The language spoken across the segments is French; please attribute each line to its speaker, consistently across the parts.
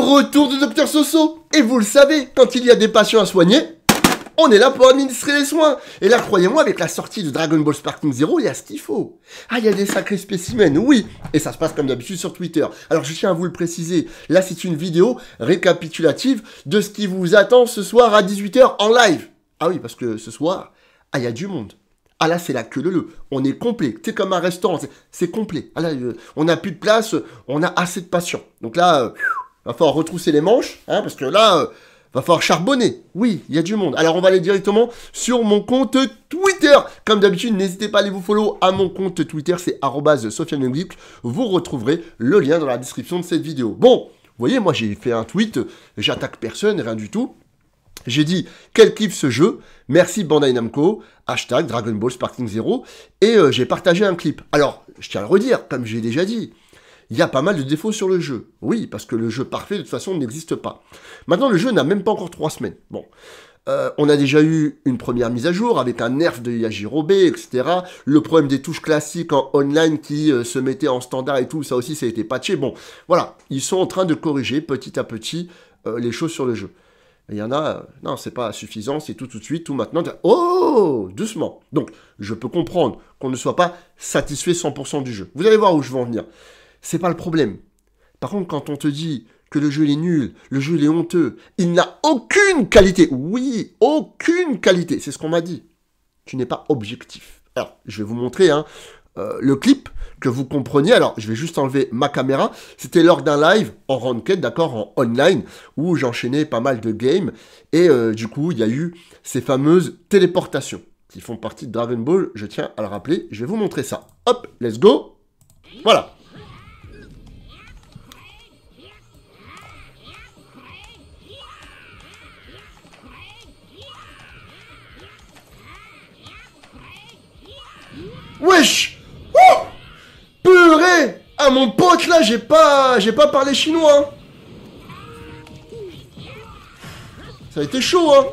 Speaker 1: le retour de docteur Soso. Et vous le savez, quand il y a des patients à soigner, on est là pour administrer les soins. Et là, croyez-moi, avec la sortie de Dragon Ball Sparking Zero, il y a ce qu'il faut. Ah, il y a des sacrés spécimens, oui. Et ça se passe comme d'habitude sur Twitter. Alors, je tiens à vous le préciser. Là, c'est une vidéo récapitulative de ce qui vous attend ce soir à 18h en live. Ah oui, parce que ce soir, ah, il y a du monde. Ah là, c'est la queue le le. On est complet. C'est comme un restaurant. C'est complet. Ah, euh, on n'a plus de place. On a assez de patients. Donc là, euh, va falloir retrousser les manches, hein, parce que là, euh, va falloir charbonner. Oui, il y a du monde. Alors on va aller directement sur mon compte Twitter. Comme d'habitude, n'hésitez pas à aller vous follow à mon compte Twitter, c'est @sofianeongeek. Vous retrouverez le lien dans la description de cette vidéo. Bon, vous voyez, moi j'ai fait un tweet, j'attaque personne, rien du tout. J'ai dit quel clip ce jeu, merci Bandai Namco, hashtag Dragon Ball Sparking Zero, et euh, j'ai partagé un clip. Alors, je tiens à le redire, comme j'ai déjà dit, il y a pas mal de défauts sur le jeu. Oui, parce que le jeu parfait, de toute façon, n'existe pas. Maintenant, le jeu n'a même pas encore trois semaines. Bon. Euh, on a déjà eu une première mise à jour avec un nerf de Yajirobe, etc. Le problème des touches classiques en online qui euh, se mettaient en standard et tout, ça aussi, ça a été patché. Bon, voilà, ils sont en train de corriger petit à petit euh, les choses sur le jeu. Il y en a, non, c'est pas suffisant, c'est tout tout de suite, tout maintenant. Oh, doucement. Donc, je peux comprendre qu'on ne soit pas satisfait 100% du jeu. Vous allez voir où je veux en venir c'est pas le problème. Par contre, quand on te dit que le jeu est nul, le jeu est honteux, il n'a aucune qualité. Oui, aucune qualité. C'est ce qu'on m'a dit. Tu n'es pas objectif. Alors, je vais vous montrer hein, euh, le clip que vous compreniez. Alors, je vais juste enlever ma caméra. C'était lors d'un live en ranked, d'accord, en online, où j'enchaînais pas mal de games. Et euh, du coup, il y a eu ces fameuses téléportations qui font partie de Dragon Ball. Je tiens à le rappeler. Je vais vous montrer ça. Hop, let's go. Voilà. Wesh Oh Purée Ah mon pote là, j'ai pas j'ai pas parlé chinois. Hein. Ça a été chaud hein.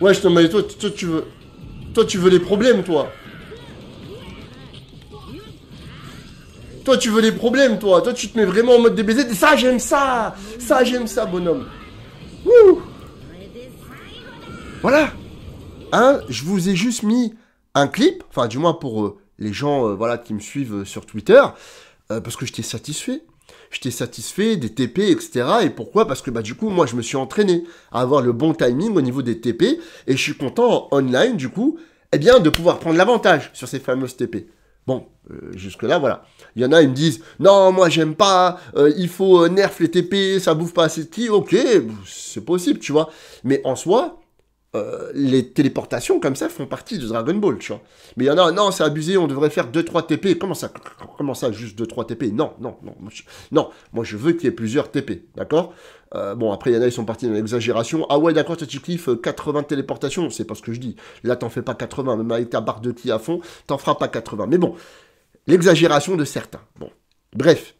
Speaker 1: Wesh, non mais toi, toi tu veux toi tu veux les problèmes toi. Toi, tu veux les problèmes, toi. Toi, tu te mets vraiment en mode DBZ. Ça, j'aime ça. Ça, j'aime ça, bonhomme voilà. Hein, je vous ai juste mis un clip, enfin du moins pour euh, les gens euh, voilà, qui me suivent euh, sur Twitter, parce que j'étais satisfait. J'étais satisfait des TP, etc. Et pourquoi Parce que bah, du coup, moi, je me suis entraîné à avoir le bon timing au niveau des TP. Et je suis content en online, du coup, eh bien, de pouvoir prendre l'avantage sur ces fameuses TP. Bon, euh, jusque-là, voilà. Il y en a, ils me disent Non, moi, j'aime pas, euh, il faut euh, nerf les TP, ça bouffe pas assez de Ok, c'est possible, tu vois. Mais en soi, les téléportations comme ça font partie de Dragon Ball, tu vois. Mais il y en a, non, c'est abusé, on devrait faire 2-3 TP. Comment ça, comment ça, juste 2-3 TP Non, non, non. non, moi, je veux qu'il y ait plusieurs TP, d'accord euh, bon, après, il y en a, ils sont partis dans l'exagération. Ah ouais, d'accord, Cliff, 80 euh, téléportations, c'est pas ce que je dis. Là, t'en fais pas 80, même avec ta barre de qui à fond, t'en feras pas 80. Mais bon, l'exagération de certains. Bon, bref.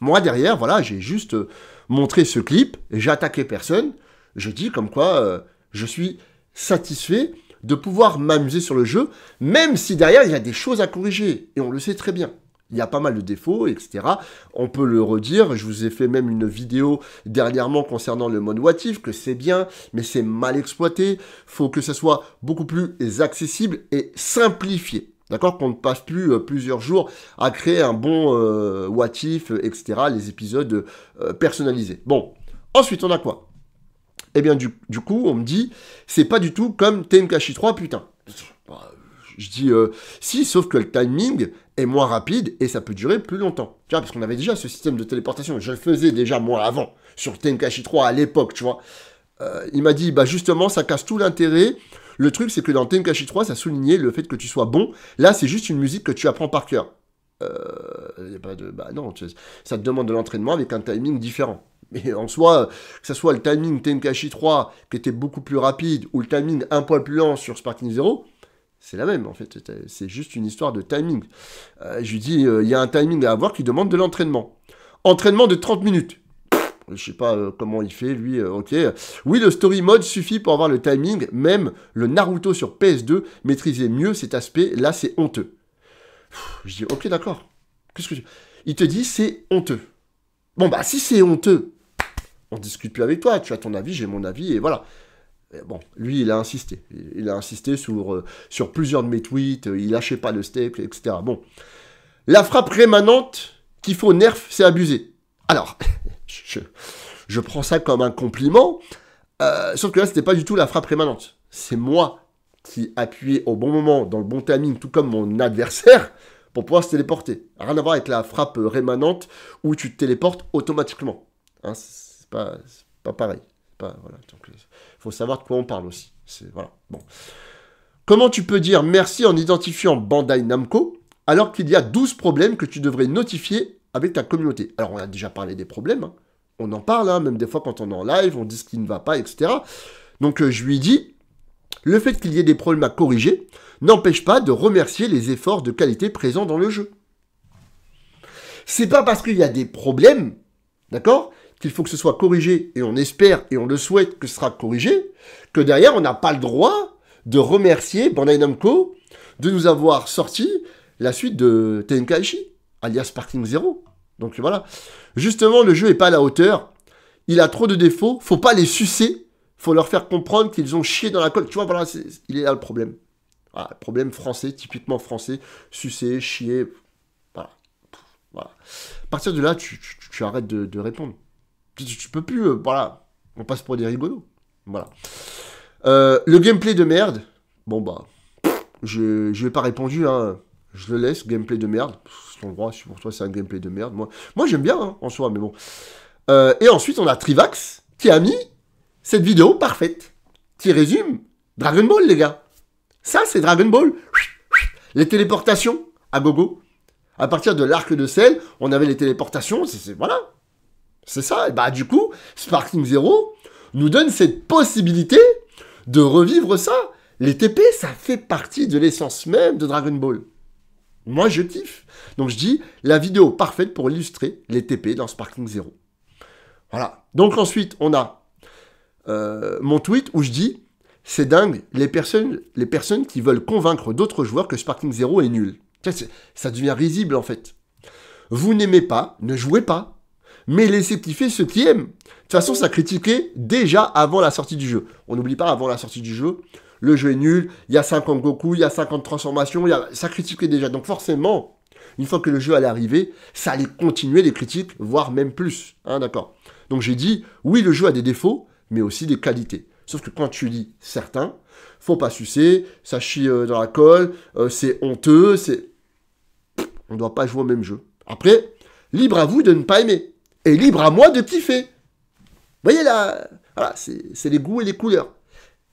Speaker 1: Moi, derrière, voilà, j'ai juste euh, montré ce clip, j'ai attaqué personne, je dis comme quoi je suis satisfait de pouvoir m'amuser sur le jeu, même si derrière, il y a des choses à corriger, et on le sait très bien il y a pas mal de défauts, etc. On peut le redire, je vous ai fait même une vidéo dernièrement concernant le mode Watif, que c'est bien, mais c'est mal exploité, faut que ça soit beaucoup plus accessible et simplifié. D'accord Qu'on ne passe plus euh, plusieurs jours à créer un bon euh, etc., les épisodes euh, personnalisés. Bon, ensuite, on a quoi Eh bien, du, coup, on me dit, c'est pas du tout comme TMKH3, putain. Bah, je dis, euh, si, sauf que le timing est moins rapide et ça peut durer plus longtemps. Tu vois, parce qu'on avait déjà ce système de téléportation. Je le faisais déjà moi avant, sur Tenkashi 3 à l'époque, tu vois. Euh, il m'a dit, bah justement, ça casse tout l'intérêt. Le truc, c'est que dans Tenkashi 3, ça soulignait le fait que tu sois bon. Là, c'est juste une musique que tu apprends par cœur. Euh, pas de, bah non, ça te demande de l'entraînement avec un timing différent. Mais en soi, que ce soit le timing Tenkashi 3 qui était beaucoup plus rapide ou le timing un poil plus lent sur Spartan Zero, c'est la même en fait, c'est juste une histoire de timing. Euh, je lui dis, euh, il y a un timing à avoir qui demande de l'entraînement. Entraînement de 30 minutes. Je ne sais pas euh, comment il fait, lui, ok. Oui, le story mode suffit pour avoir le timing, même le Naruto sur PS2 maîtrisait mieux cet aspect, là c'est honteux. Je je dis, ok, d'accord. Qu'est-ce que tu... Il te dit, c'est honteux. Bon, bah si c'est honteux, on discute plus avec toi, tu as ton avis, j'ai mon avis, et voilà. Euh, bon, lui, il a insisté. Il a insisté sur, euh, sur plusieurs de mes tweets, euh, il lâchait pas le step, etc. Bon. La frappe rémanente qu'il faut nerf, c'est abusé. Alors, je, prends ça comme un compliment, sauf que là, c'était pas du tout la frappe rémanente. C'est moi qui appuyais au bon moment, dans le bon timing, tout comme mon adversaire, pour pouvoir se téléporter. Rien à voir avec la frappe rémanente où tu te téléportes automatiquement. Hein, c'est pas, pas pareil. Pas, voilà, faut savoir de quoi on parle aussi. C'est, voilà. Bon. Comment tu peux dire merci en identifiant Bandai Namco alors qu'il y a 12 problèmes que tu devrais notifier avec ta communauté Alors, on a déjà parlé des problèmes. Hein. On en parle, hein. même des fois quand on est en live, on dit ce qui ne va pas, etc. Donc, euh, je lui dis le fait qu'il y ait des problèmes à corriger n'empêche pas de remercier les efforts de qualité présents dans le jeu. C'est pas parce qu'il y a des problèmes, d'accord, qu'il faut que ce soit corrigé, et on espère et on le souhaite que ce sera corrigé, que derrière, on n'a pas le droit de remercier Bandai Namco de nous avoir sorti la suite de Tenkaichi, alias Parking Zero. Donc voilà. Justement, le jeu n'est pas à la hauteur. Il a trop de défauts. Faut pas les sucer. Faut leur faire comprendre qu'ils ont chié dans la colle. Tu vois, voilà, il est là le problème. problème français, typiquement français. Sucer, chier. Voilà. voilà. À partir de là, tu, arrêtes de répondre tu peux plus. Euh, voilà, on passe pour des rigolos. Voilà. Euh, le gameplay de merde. Bon bah, je je vais pas répondu. Hein. Je le laisse. Gameplay de merde. C'est Si pour toi c'est un gameplay de merde, moi moi j'aime bien hein, en soi, mais bon. Euh, et ensuite on a Trivax qui a mis cette vidéo parfaite qui résume Dragon Ball les gars. Ça c'est Dragon Ball. Les téléportations à gogo. À partir de l'arc de sel, on avait les téléportations. C'est voilà. C'est ça. Et bah, du coup, Sparking Zero nous donne cette possibilité de revivre ça. Les TP, ça fait partie de l'essence même de Dragon Ball. Moi, je kiffe. Donc, je dis la vidéo parfaite pour illustrer les TP dans Sparking Zero. Voilà. Donc, ensuite, on a euh, mon tweet où je dis c'est dingue, les personnes, les personnes qui veulent convaincre d'autres joueurs que Sparking Zero est nul. ça devient risible en fait. Vous n'aimez pas, ne jouez pas mais laissez kiffer ceux qui aiment. De toute façon, ça critiquait déjà avant la sortie du jeu. On n'oublie pas, avant la sortie du jeu, le jeu est nul, il y a 50 Goku, il y a 50 transformations, y a... ça critiquait déjà. Donc forcément, une fois que le jeu allait arriver, ça allait continuer les critiques, voire même plus. Hein, d'accord Donc j'ai dit, oui, le jeu a des défauts, mais aussi des qualités. Sauf que quand tu lis certains, faut pas sucer, ça chie euh, dans la colle, euh, c'est honteux, c'est... On ne doit pas jouer au même jeu. Après, libre à vous de ne pas aimer et libre à moi de kiffer. Vous voyez là, c'est les goûts et les couleurs.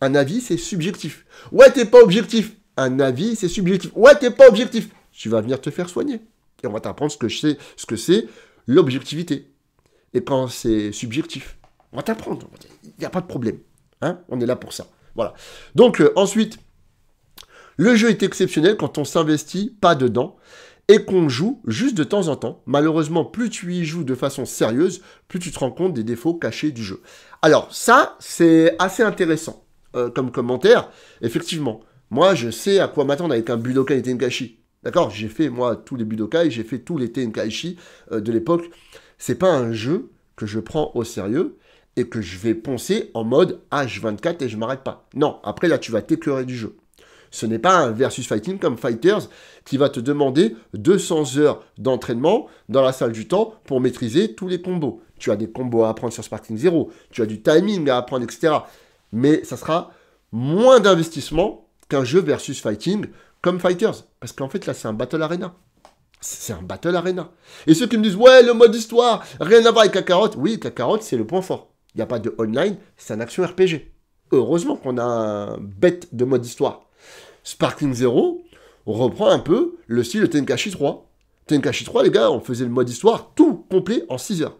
Speaker 1: Un avis, c'est subjectif. Ouais, t'es pas objectif. Un avis, c'est subjectif. Ouais, t'es pas objectif. Tu vas venir te faire soigner. Et on va t'apprendre ce que c'est ce que c'est l'objectivité. Et quand c'est subjectif, on va t'apprendre. Il n'y a pas de problème. Hein. on est là pour ça. Voilà. Donc, euh, ensuite, le jeu est exceptionnel quand on s'investit pas dedans et qu'on joue juste de temps en temps. Malheureusement, plus tu y joues de façon sérieuse, plus tu te rends compte des défauts cachés du jeu. Alors ça, c'est assez intéressant euh, comme commentaire. Effectivement, moi, je sais à quoi m'attendre avec un Budokai Tenkaichi. D'accord J'ai fait, moi, tous les Budokai, j'ai fait tous les Tenkaichi euh, de l'époque. C'est pas un jeu que je prends au sérieux et que je vais poncer en mode H24 et je m'arrête pas. Non, après, là, tu vas t'écœurer du jeu. Ce n'est pas un versus fighting comme Fighters qui va te demander 200 heures d'entraînement dans la salle du temps pour maîtriser tous les combos. Tu as des combos à apprendre sur Spartan Zero, tu as du timing à apprendre, etc. Mais ça sera moins d'investissement qu'un jeu versus fighting comme Fighters. Parce qu'en fait, là, c'est un Battle Arena. C'est un Battle Arena. Et ceux qui me disent, ouais, le mode histoire, rien à voir avec la carotte. » Oui, la carotte, c'est le point fort. Il n'y a pas de online, c'est un action RPG. Heureusement qu'on a un bête de mode histoire. Sparkling Zero, reprend un peu le style de Tenkashi 3. Tenkashi 3, les gars, on faisait le mode histoire tout complet en 6 heures.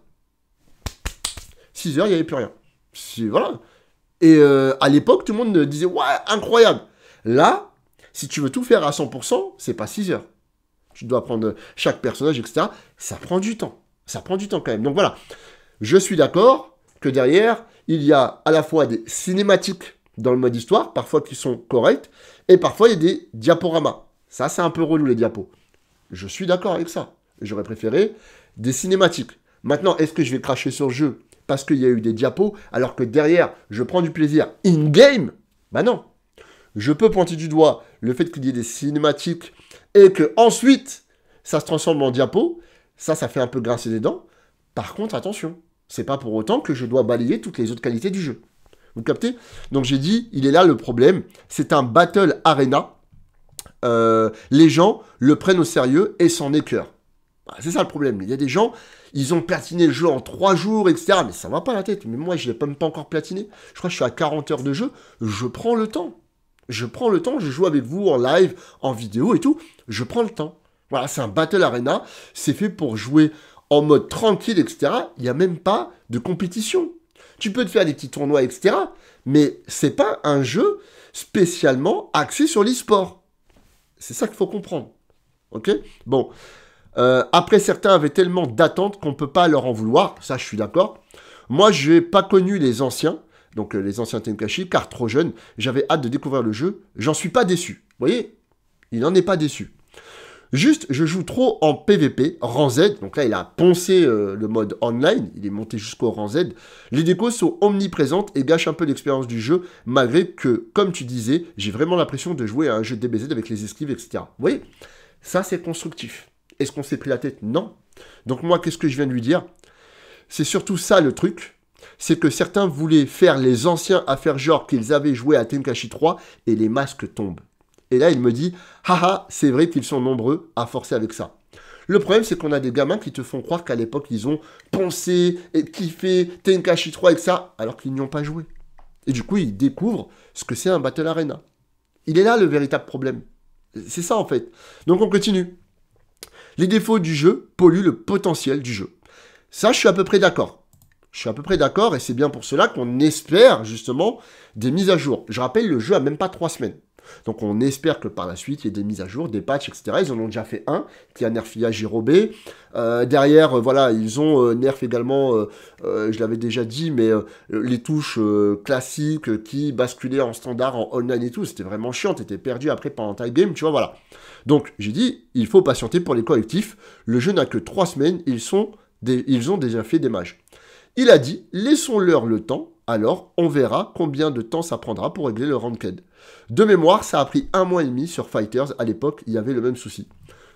Speaker 1: 6 heures, il n'y avait plus rien. Voilà. Et euh, à l'époque, tout le monde disait Ouais, incroyable Là, si tu veux tout faire à 100%, c'est pas 6 heures. Tu dois prendre chaque personnage, etc. Ça prend du temps. Ça prend du temps quand même. Donc voilà. Je suis d'accord que derrière, il y a à la fois des cinématiques dans le mode histoire, parfois qui sont corrects, et parfois il y a des diaporamas. Ça, c'est un peu relou, les diapos. Je suis d'accord avec ça. J'aurais préféré des cinématiques. Maintenant, est-ce que je vais cracher sur le jeu parce qu'il y a eu des diapos, alors que derrière, je prends du plaisir in-game Bah non. Je peux pointer du doigt le fait qu'il y ait des cinématiques et que ensuite, ça se transforme en diapos. Ça, ça fait un peu grincer des dents. Par contre, attention, c'est pas pour autant que je dois balayer toutes les autres qualités du jeu. Vous captez Donc j'ai dit, il est là le problème. C'est un battle arena. Euh, les gens le prennent au sérieux et s'en écœurent. Bah, c'est ça le problème. Il y a des gens, ils ont platiné le jeu en trois jours, etc. Mais ça va pas la tête. Mais moi, je l'ai même pas encore platiné. Je crois que je suis à 40 heures de jeu. Je prends le temps. Je prends le temps. Je joue avec vous en live, en vidéo et tout. Je prends le temps. Voilà, c'est un Battle Arena. C'est fait pour jouer en mode tranquille, etc. Il n'y a même pas de compétition. Tu peux te faire des petits tournois, etc. Mais c'est pas un jeu spécialement axé sur l'e-sport. C'est ça qu'il faut comprendre. Ok Bon. Euh, après, certains avaient tellement d'attentes qu'on ne peut pas leur en vouloir. Ça, je suis d'accord. Moi, je n'ai pas connu les anciens, donc euh, les anciens Tenkashi, car trop jeune. J'avais hâte de découvrir le jeu. J'en suis pas déçu. Vous voyez Il n'en est pas déçu. Juste, je joue trop en PVP, rang Z. Donc là, il a poncé euh, le mode online. Il est monté jusqu'au rang Z. Les décos sont omniprésentes et gâchent un peu l'expérience du jeu, malgré que, comme tu disais, j'ai vraiment l'impression de jouer à un jeu DBZ avec les esquives, etc. Vous voyez Ça, c'est constructif. Est-ce qu'on s'est pris la tête Non. Donc moi, qu'est-ce que je viens de lui dire C'est surtout ça le truc c'est que certains voulaient faire les anciens affaires genre qu'ils avaient joué à Tenkashi 3 et les masques tombent. Et là, il me dit, haha, ah, c'est vrai qu'ils sont nombreux à forcer avec ça. Le problème, c'est qu'on a des gamins qui te font croire qu'à l'époque, ils ont pensé, et kiffé Tenkashi 3 avec ça, alors qu'ils n'y ont pas joué. Et du coup, ils découvrent ce que c'est un Battle Arena. Il est là le véritable problème. C'est ça, en fait. Donc, on continue. Les défauts du jeu polluent le potentiel du jeu. Ça, je suis à peu près d'accord. Je suis à peu près d'accord, et c'est bien pour cela qu'on espère, justement, des mises à jour. Je rappelle, le jeu a même pas trois semaines. Donc on espère que par la suite, il y ait des mises à jour, des patchs, etc. Ils en ont déjà fait un, qui a nerfé Girobé. Euh, derrière, euh, voilà, ils ont euh, nerf également, euh, je l'avais déjà dit, mais les touches classiques qui basculaient en standard, en online et tout, c'était vraiment chiant, t'étais perdu après pendant time game, tu vois, voilà. Donc j'ai dit, il faut patienter pour les collectifs, le jeu n'a que 3 semaines, ils, sont ils ont déjà fait des mages. Il a dit, laissons-leur le temps, alors on verra combien de temps ça prendra pour régler le ranked. De mémoire, ça a pris un mois et demi sur Fighters. À l'époque, il y avait le même souci.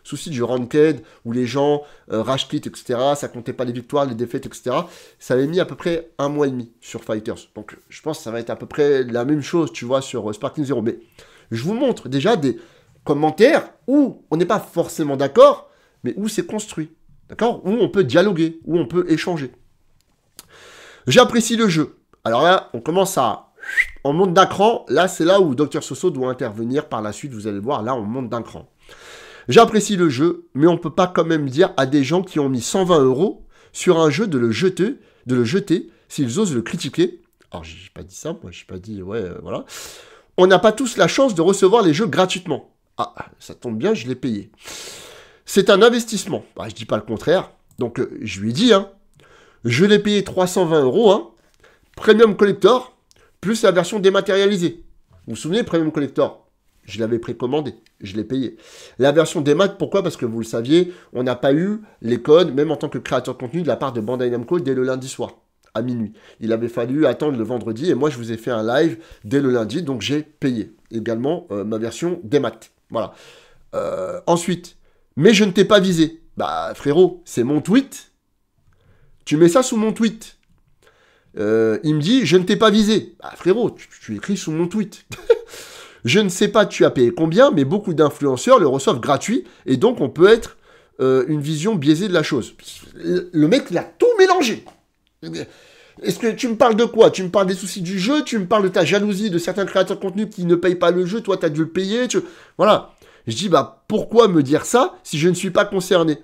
Speaker 1: Souci du ranked, où les gens euh, etc. Ça comptait pas les victoires, les défaites, etc. Ça avait mis à peu près un mois et demi sur Fighters. Donc, je pense que ça va être à peu près la même chose, tu vois, sur Sparkling euh, Sparking Zero. Mais je vous montre déjà des commentaires où on n'est pas forcément d'accord, mais où c'est construit. D'accord Où on peut dialoguer, où on peut échanger. J'apprécie le jeu. Alors là, on commence à on monte d'un cran. Là, c'est là où Dr Soso doit intervenir par la suite. Vous allez voir, là, on monte d'un cran. J'apprécie le jeu, mais on ne peut pas quand même dire à des gens qui ont mis 120 euros sur un jeu de le jeter, de le jeter s'ils osent le critiquer. Alors, j'ai pas dit ça, moi, j'ai pas dit, ouais, euh, voilà. On n'a pas tous la chance de recevoir les jeux gratuitement. Ah, ça tombe bien, je l'ai payé. C'est un investissement. Bah, je dis pas le contraire. Donc, euh, je lui ai dit, hein, je l'ai payé 320 euros, hein, Premium Collector, plus la version dématérialisée. Vous vous souvenez, Premium Collector Je l'avais précommandé, je l'ai payé. La version démat, pourquoi Parce que vous le saviez, on n'a pas eu les codes, même en tant que créateur de contenu, de la part de Bandai Namco dès le lundi soir, à minuit. Il avait fallu attendre le vendredi, et moi je vous ai fait un live dès le lundi, donc j'ai payé également euh, ma version démat. Voilà. Euh, ensuite, mais je ne t'ai pas visé. Bah frérot, c'est mon tweet. Tu mets ça sous mon tweet. Euh, il me dit, je ne t'ai pas visé. Bah, frérot, tu, écris sur mon tweet. je ne sais pas tu as payé combien, mais beaucoup d'influenceurs le reçoivent gratuit, et donc on peut être euh, une vision biaisée de la chose. Le mec, il a tout mélangé. Est-ce que tu me parles de quoi Tu me parles des soucis du jeu, tu me parles de ta jalousie de certains créateurs de contenu qui ne payent pas le jeu, toi tu as dû le payer, tu... voilà. Je dis, bah pourquoi me dire ça si je ne suis pas concerné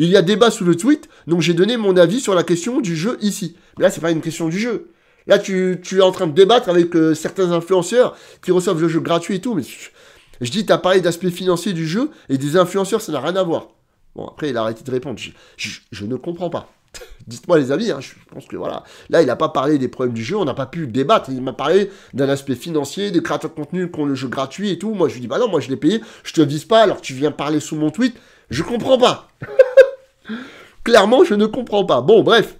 Speaker 1: il y a débat sous le tweet, donc j'ai donné mon avis sur la question du jeu ici. Mais là, c'est pas une question du jeu. Là, tu, es en train de débattre avec euh, certains influenceurs qui reçoivent le jeu gratuit et tout, mais je, dis dis, t'as parlé d'aspect financier du jeu et des influenceurs, ça n'a rien à voir. Bon, après, il a arrêté de répondre. Je, ne comprends pas. Dites-moi les amis, hein. je pense que voilà. Là, il n'a pas parlé des problèmes du jeu, on n'a pas pu débattre. Il m'a parlé d'un aspect financier, des créateurs de contenu qui ont le jeu gratuit et tout. Moi, je lui dis, bah non, moi je l'ai payé, je te vise pas alors tu viens parler sous mon tweet. Je comprends pas. Clairement, je ne comprends pas. Bon, bref.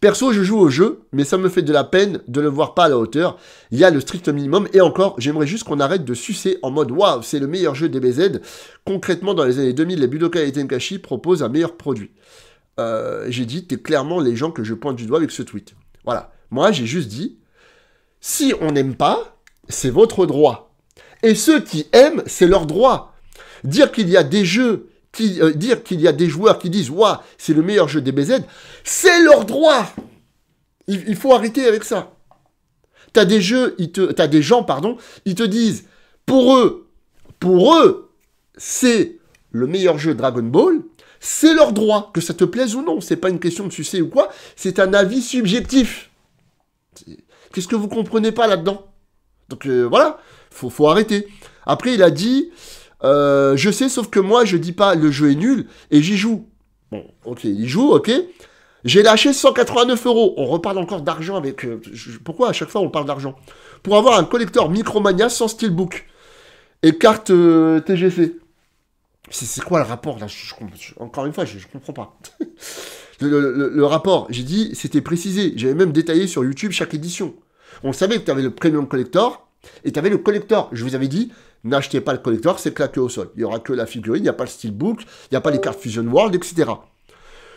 Speaker 1: Perso, je joue au jeu, mais ça me fait de la peine de ne voir pas à la hauteur. Il y a le strict minimum. Et encore, j'aimerais juste qu'on arrête de sucer en mode Waouh, c'est le meilleur jeu DBZ. Concrètement, dans les années 2000, les Budokai et Tenkashi proposent un meilleur produit. Euh, j'ai dit, t'es clairement les gens que je pointe du doigt avec ce tweet. Voilà. Moi, j'ai juste dit si on n'aime pas, c'est votre droit. Et ceux qui aiment, c'est leur droit. Dire qu'il y a des jeux euh, dire qu'il y a des joueurs qui disent Waouh, c'est le meilleur jeu des BZ, c'est leur droit il, faut arrêter avec ça. T'as des jeux, des gens, pardon, ils te disent Pour eux, pour eux, c'est le meilleur jeu Dragon Ball, c'est leur droit, que ça te plaise ou non, c'est pas une question de succès ou quoi, c'est un avis subjectif. Qu'est-ce que vous comprenez pas là-dedans Donc euh, voilà, faut, faut arrêter. Après, il a dit euh, je sais, sauf que moi, je dis pas le jeu est nul et j'y joue. Bon, ok, il joue, ok. J'ai lâché 189 euros. On reparle encore d'argent avec. Euh, pourquoi à chaque fois on parle d'argent Pour avoir un collector Micromania sans steelbook et carte euh, TGC. C'est quoi le rapport Encore une fois, je, comprends pas. le, le, rapport, j'ai dit, c'était précisé. J'avais même détaillé sur YouTube chaque édition. On savait que tu avais le Premium Collector et tu avais le Collector. Je vous avais dit, N'achetez pas le collector, c'est claqué au sol. Il n'y aura que la figurine, il n'y a pas le steelbook, il n'y a pas les cartes Fusion World, etc.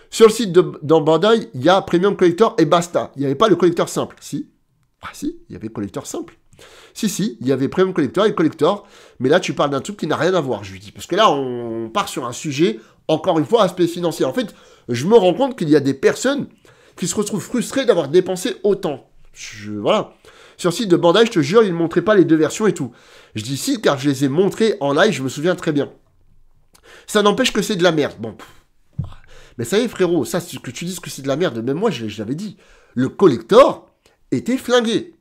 Speaker 1: Sur le site de il y a Premium Collector et basta. Il n'y avait pas le collector simple. Si. Ah si, il y avait collector simple. Si, si, il y avait Premium Collector et Collector, mais là tu parles d'un truc qui n'a rien à voir, je lui dis. Parce que là, on part sur un sujet, encore une fois, aspect financier. En fait, je me rends compte qu'il y a des personnes qui se retrouvent frustrées d'avoir dépensé autant. Je, voilà. Sur site de Bandai, je te jure, il ne montrait pas les deux versions et tout. Je dis si, car je les ai montrées en live, je me souviens très bien. Ça n'empêche que c'est de la merde. Bon. Mais ça y est, frérot, ça, ce que tu dis que c'est de la merde, même moi, je, l'avais dit. Le collector était flingué.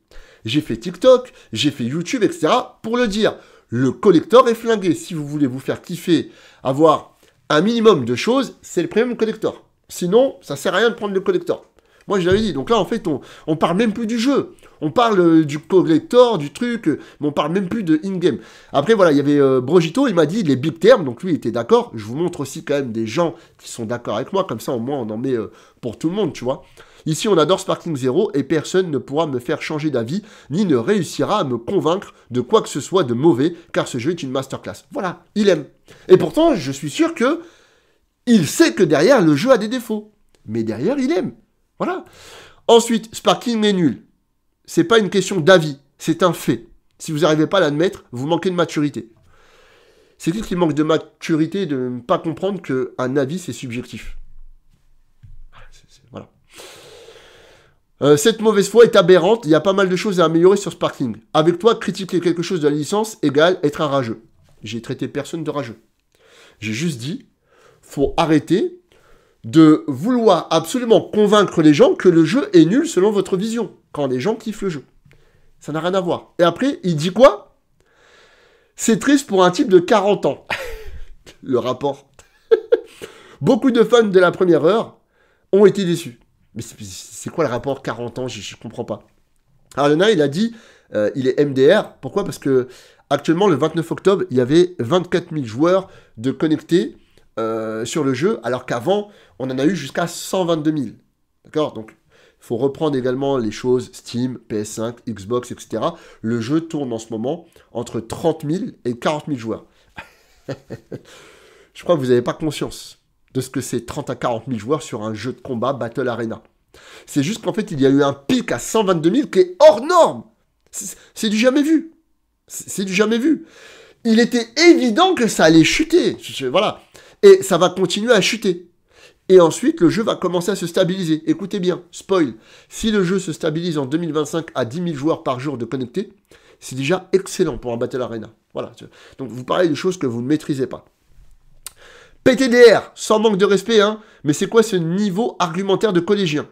Speaker 1: J'ai fait TikTok, j'ai fait YouTube, etc. pour le dire. Le collector est flingué. Si vous voulez vous faire kiffer, avoir un minimum de choses, c'est le premium collector. Sinon, ça sert à rien de prendre le collector. Moi, je l'avais dit. Donc là, en fait, on, on parle même plus du jeu. On parle euh, du collector, du truc, euh, mais on parle même plus de in-game. Après, voilà, il y avait euh, Brogito, il m'a dit les big terms, donc lui, il était d'accord. Je vous montre aussi quand même des gens qui sont d'accord avec moi, comme ça, au moins, on en met pour tout le monde, tu vois. Ici, on adore Sparking Zero et personne ne pourra me faire changer d'avis, ni ne réussira à me convaincre de quoi que ce soit de mauvais, car ce jeu est une masterclass. Voilà, il aime. Et pourtant, je suis sûr que il sait que derrière, le jeu a des défauts. Mais derrière, il aime. Voilà. Ensuite, Sparking est nul. C'est pas une question d'avis, c'est un fait. Si vous n'arrivez pas à l'admettre, vous manquez de maturité. C'est ce qui manque de maturité de ne pas comprendre qu'un avis, c'est subjectif. voilà. Euh, cette mauvaise foi est aberrante. Il y a pas mal de choses à améliorer sur Sparking. Avec toi, critiquer quelque chose de la licence égale être un rageux. J'ai traité personne de rageux. J'ai juste dit, faut arrêter de vouloir absolument convaincre les gens que le jeu est nul selon votre vision, quand les gens kiffent le jeu. Ça n'a rien à voir. Et après, il dit quoi C'est triste pour un type de 40 ans. le rapport. Beaucoup de fans de la première heure ont été déçus. Mais c'est quoi le rapport 40 ans Je ne comprends pas. Alors, il a, il a dit, euh, il est MDR. Pourquoi Parce que actuellement, le 29 octobre, il y avait 24 000 joueurs de connectés euh, sur le jeu, alors qu'avant, on en a eu jusqu'à 122 000. D'accord Donc, il faut reprendre également les choses Steam, PS5, Xbox, etc. Le jeu tourne en ce moment entre 30 000 et 40 000 joueurs. Je crois que vous n'avez pas conscience de ce que c'est 30 à 40 000 joueurs sur un jeu de combat Battle Arena. C'est juste qu'en fait, il y a eu un pic à 122 000 qui est hors norme. C'est du jamais vu. C'est du jamais vu. Il était évident que ça allait chuter. voilà. Et ça va continuer à chuter. Et ensuite, le jeu va commencer à se stabiliser. Écoutez bien, spoil, si le jeu se stabilise en 2025 à 10 000 joueurs par jour de connectés, c'est déjà excellent pour un Battle Arena. Voilà. Donc vous parlez de choses que vous ne maîtrisez pas. PTDR, sans manque de respect, hein, mais c'est quoi ce niveau argumentaire de collégien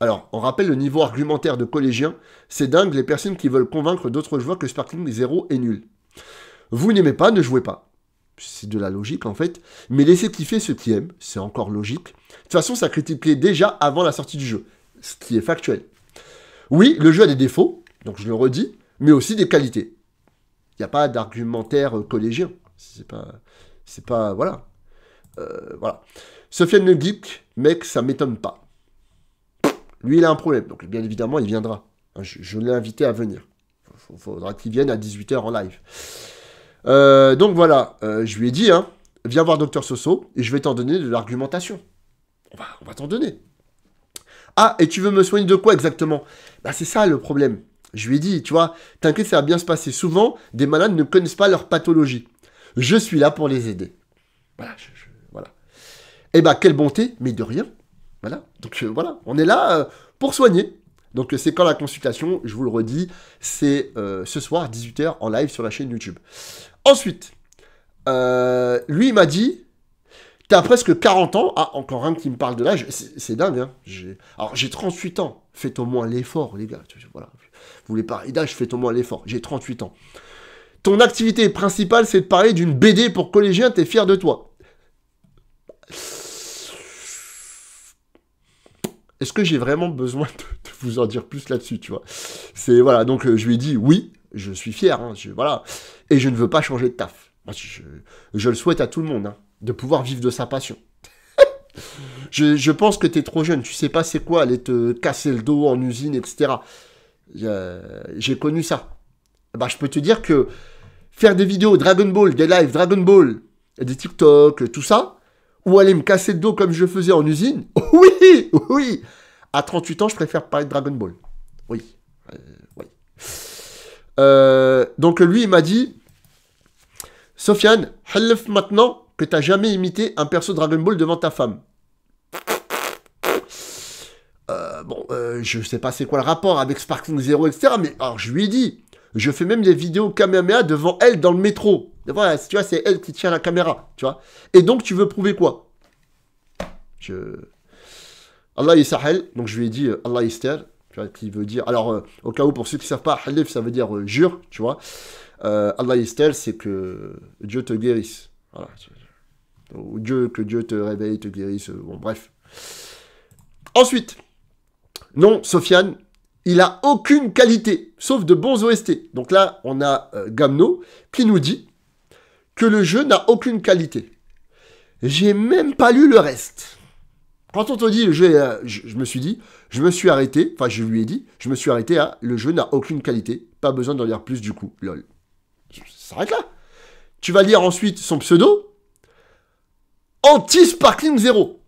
Speaker 1: alors, on rappelle le niveau argumentaire de collégien, c'est dingue les personnes qui veulent convaincre d'autres joueurs que Sparkling 0 est nul. Vous n'aimez pas, ne jouez pas c'est de la logique en fait. Mais laisser kiffer ceux qui aiment, c'est encore logique. De toute façon, ça critiquait déjà avant la sortie du jeu, ce qui est factuel. Oui, le jeu a des défauts, donc je le redis, mais aussi des qualités. Il n'y a pas d'argumentaire collégien. C'est pas. C'est pas. Voilà. Euh, voilà. Sofiane Le Geek, mec, ça m'étonne pas. Lui, il a un problème, donc bien évidemment, il viendra. Je, l'ai invité à venir. Il Faudra qu'il vienne à 18h en live. Euh, donc voilà, euh, je lui ai dit, hein, viens voir Docteur Soso et je vais t'en donner de l'argumentation. On va, t'en donner. Ah, et tu veux me soigner de quoi exactement Bah c'est ça le problème. Je lui ai dit, tu vois, t'inquiète, ça va bien se passer. Souvent, des malades ne connaissent pas leur pathologie. Je suis là pour les aider. Voilà, Eh bah, quelle bonté, mais de rien. Voilà. Donc euh, voilà, on est là pour soigner. Donc euh, c'est quand la consultation, je vous le redis, c'est euh, ce soir 18h en live sur la chaîne YouTube. Ensuite, euh, lui m'a dit, t'as presque 40 ans, ah encore un qui me parle de l'âge, c'est dingue, hein. Alors j'ai 38 ans, faites au moins l'effort les gars, voilà. Vous voulez parler d'âge, faites au moins l'effort, j'ai 38 ans. Ton activité principale c'est de parler d'une BD pour collégiens, t'es fier de toi. Est-ce que j'ai vraiment besoin de vous en dire plus là-dessus, tu vois. C'est voilà, donc euh, je lui ai dit oui, je suis fier, hein, je, voilà, et je ne veux pas changer de taf. je, le souhaite à tout le monde, hein, de pouvoir vivre de sa passion. je, pense que t'es trop jeune, tu sais pas c'est quoi aller te casser le dos en usine, etc. Euh, j'ai connu ça. Bah, je peux te dire que faire des vidéos Dragon Ball, des lives Dragon Ball, des TikTok, tout ça, ou aller me casser le dos comme je faisais en usine, oui, oui, à 38 ans, je préfère parler de Dragon Ball. Oui. Euh, euh, donc lui, il m'a dit, Sofiane, half maintenant que tu t'as jamais imité un perso Dragon Ball devant ta femme. Euh, bon, je sais pas c'est quoi le rapport avec Sparking Zero, etc. Mais alors je lui ai dit, je fais même des vidéos Kamehameha devant elle dans le métro. tu vois, c'est elle qui tient la caméra, tu vois. Et donc tu veux prouver quoi Je... Allah Yisahel, donc je lui ai dit euh, Allah Yister, qui veut dire. Alors, euh, au cas où, pour ceux qui ne savent pas, Halif, ça veut dire euh, jure, tu vois. Allah Yister, c'est que Dieu te guérisse. Ou Dieu, que Dieu te réveille, te guérisse, bon, bref. Ensuite, non, Sofiane, il a aucune qualité, sauf de bons OST. Donc là, on a Gamno qui nous dit que le jeu n'a aucune qualité. J'ai même pas lu le reste. Quand on te dit le jeu, je, me suis dit, je me suis arrêté, enfin je lui ai dit, je me suis arrêté à le jeu n'a aucune qualité, pas besoin d'en lire plus du coup, lol. Ça s'arrête là. Tu vas lire ensuite son pseudo, anti-sparkling Zero.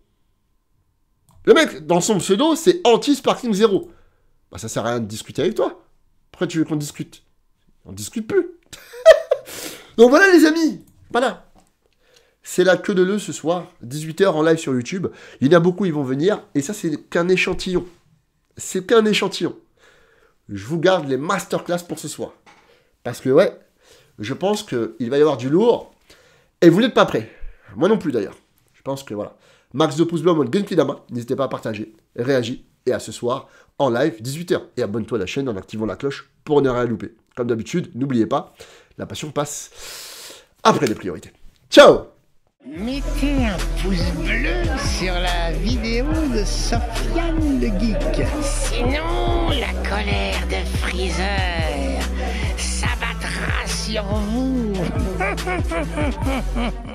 Speaker 1: Le mec, dans son pseudo, c'est anti-sparkling Zero. Bah ça sert à rien de discuter avec toi. Après tu veux qu'on discute On discute plus. Donc voilà les amis, voilà. C'est la queue de l'eau ce soir, 18h en live sur YouTube. Il y en a beaucoup, ils vont venir. Et ça, c'est qu'un échantillon. C'est qu'un échantillon. Je vous garde les masterclass pour ce soir. Parce que, ouais, je pense qu'il va y avoir du lourd. Et vous n'êtes pas prêts. Moi non plus, d'ailleurs. Je pense que, voilà. Max de pouce bleu en N'hésitez pas à partager, réagir. Et à ce soir, en live, 18h. Et abonne-toi à la chaîne en activant la cloche pour ne rien louper. Comme d'habitude, n'oubliez pas, la passion passe après les priorités. Ciao Mettez un pouce bleu sur la vidéo de Sofiane le Geek. Sinon, la colère de Freezer s'abattra sur vous.